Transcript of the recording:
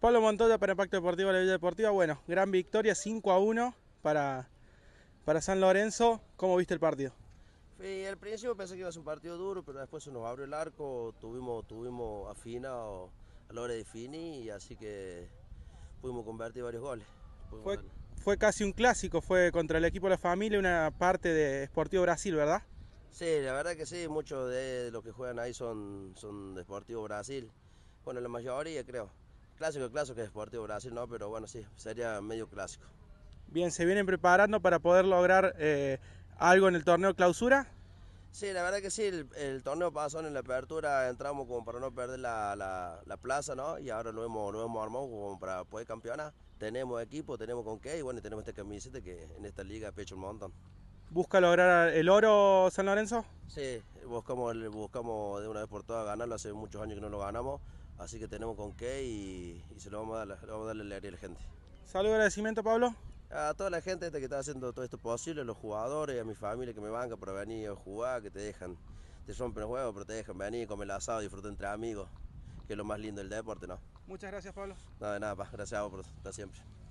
Pablo Montoya para Impacto Deportivo de la Villa Deportiva. Bueno, gran victoria 5 a 1 para, para San Lorenzo. ¿Cómo viste el partido? Sí, al principio pensé que iba a ser un partido duro, pero después se nos abrió el arco, tuvimos, tuvimos afinado a Lore de Fini, y así que pudimos convertir varios goles. Fue, casi un clásico, fue contra el equipo de la familia, una parte de Sportivo Brasil, ¿verdad? Sí, la verdad que sí, muchos de los que juegan ahí son, son de Sportivo Brasil. Bueno, la mayoría creo. Clásico, clásico que es Deportivo Brasil, ¿no? Pero bueno, sí, sería medio clásico. Bien, ¿se vienen preparando para poder lograr eh, algo en el torneo clausura? Sí, la verdad que sí, el, torneo pasó en la apertura, entramos como para no perder la, plaza, ¿no? Y ahora lo hemos, hemos armado como para poder campeonar. Tenemos equipo, tenemos con qué y bueno, tenemos este camisete que en esta liga pecho un montón. ¿Busca lograr el oro San Lorenzo? Sí, buscamos, buscamos de una vez por todas ganarlo, hace muchos años que no lo ganamos. Así que tenemos con qué y, se lo vamos a dar, vamos darle a la gente. Saludos agradecimiento, Pablo. A toda la gente que está haciendo todo esto posible, a los jugadores, a mi familia que me banca por venir a jugar, que te dejan, te rompen el juego, pero te dejan venir, comer el asado, disfrutar entre amigos, que es lo más lindo del deporte, ¿no? Muchas gracias, Pablo. Nada, de nada, gracias a vos por estar siempre.